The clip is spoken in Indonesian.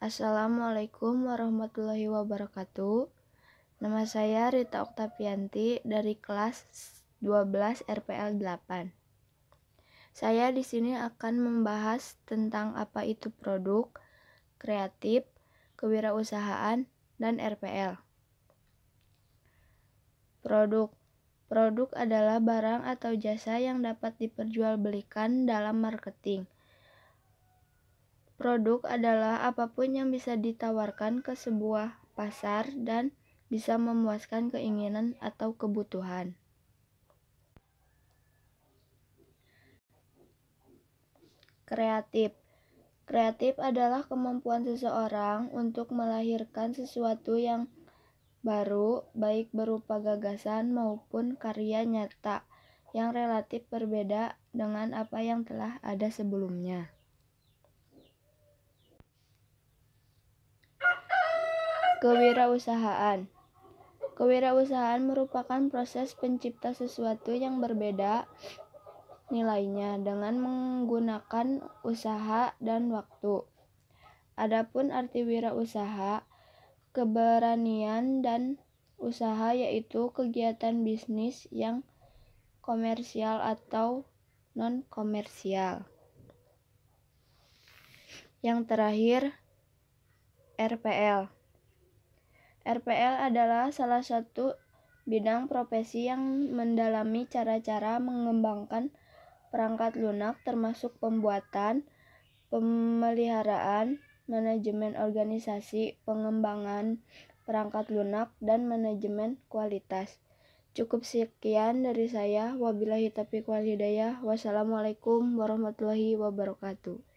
Assalamualaikum warahmatullahi wabarakatuh. Nama saya Rita Oktavianti dari kelas 12 RPL 8. Saya di sini akan membahas tentang apa itu produk, kreatif, kewirausahaan, dan RPL. Produk Produk adalah barang atau jasa yang dapat diperjualbelikan dalam marketing – Produk adalah apapun yang bisa ditawarkan ke sebuah pasar dan bisa memuaskan keinginan atau kebutuhan. Kreatif Kreatif adalah kemampuan seseorang untuk melahirkan sesuatu yang baru, baik berupa gagasan maupun karya nyata yang relatif berbeda dengan apa yang telah ada sebelumnya. Kewirausahaan Kewirausahaan merupakan proses pencipta sesuatu yang berbeda nilainya dengan menggunakan usaha dan waktu. Adapun arti wirausaha, keberanian dan usaha yaitu kegiatan bisnis yang komersial atau non komersial. Yang terakhir, RPL. RPL adalah salah satu bidang profesi yang mendalami cara-cara mengembangkan perangkat lunak termasuk pembuatan, pemeliharaan, manajemen organisasi, pengembangan perangkat lunak, dan manajemen kualitas. Cukup sekian dari saya. Wabillahi taufiq wal Wassalamualaikum warahmatullahi wabarakatuh.